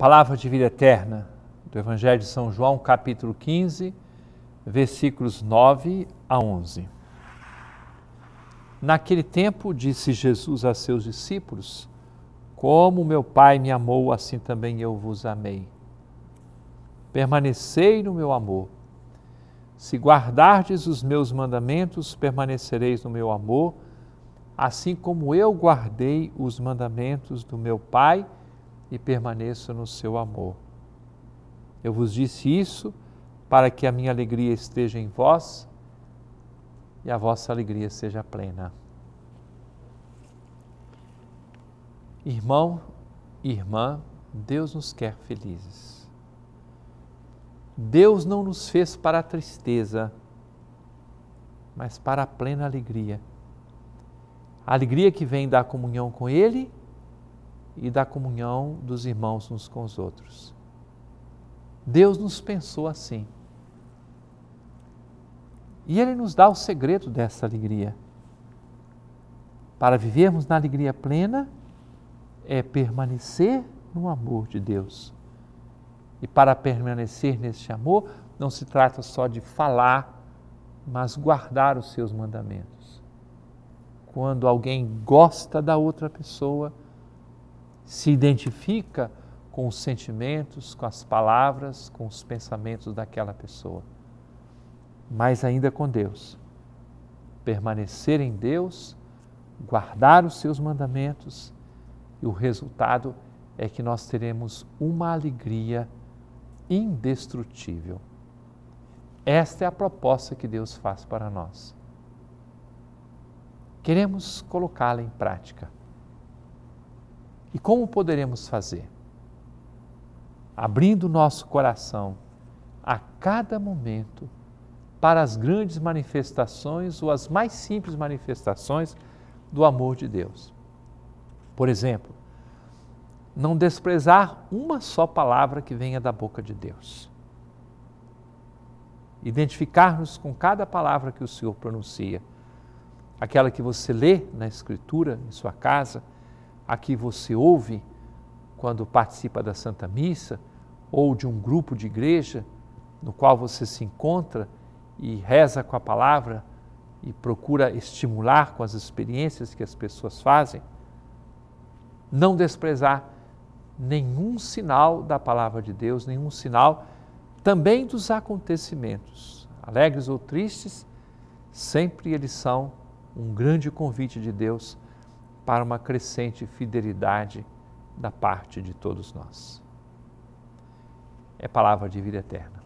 palavra de vida eterna do Evangelho de São João, capítulo 15, versículos 9 a 11. Naquele tempo, disse Jesus a seus discípulos: Como meu Pai me amou, assim também eu vos amei. Permanecei no meu amor. Se guardardes os meus mandamentos, permanecereis no meu amor, assim como eu guardei os mandamentos do meu Pai e permaneço no seu amor. Eu vos disse isso para que a minha alegria esteja em vós e a vossa alegria seja plena. Irmão, irmã, Deus nos quer felizes. Deus não nos fez para a tristeza, mas para a plena alegria. A alegria que vem da comunhão com Ele e da comunhão dos irmãos uns com os outros. Deus nos pensou assim. E Ele nos dá o segredo dessa alegria. Para vivermos na alegria plena, é permanecer no amor de Deus. E para permanecer neste amor, não se trata só de falar, mas guardar os seus mandamentos. Quando alguém gosta da outra pessoa, se identifica com os sentimentos, com as palavras, com os pensamentos daquela pessoa. Mas ainda com Deus. Permanecer em Deus, guardar os seus mandamentos, e o resultado é que nós teremos uma alegria indestrutível. Esta é a proposta que Deus faz para nós. Queremos colocá-la em prática. E como poderemos fazer? Abrindo nosso coração a cada momento para as grandes manifestações ou as mais simples manifestações do amor de Deus. Por exemplo, não desprezar uma só palavra que venha da boca de Deus. Identificar-nos com cada palavra que o Senhor pronuncia, aquela que você lê na Escritura, em sua casa a que você ouve quando participa da Santa Missa ou de um grupo de igreja no qual você se encontra e reza com a palavra e procura estimular com as experiências que as pessoas fazem, não desprezar nenhum sinal da palavra de Deus, nenhum sinal também dos acontecimentos, alegres ou tristes, sempre eles são um grande convite de Deus para uma crescente fidelidade da parte de todos nós. É palavra de vida eterna.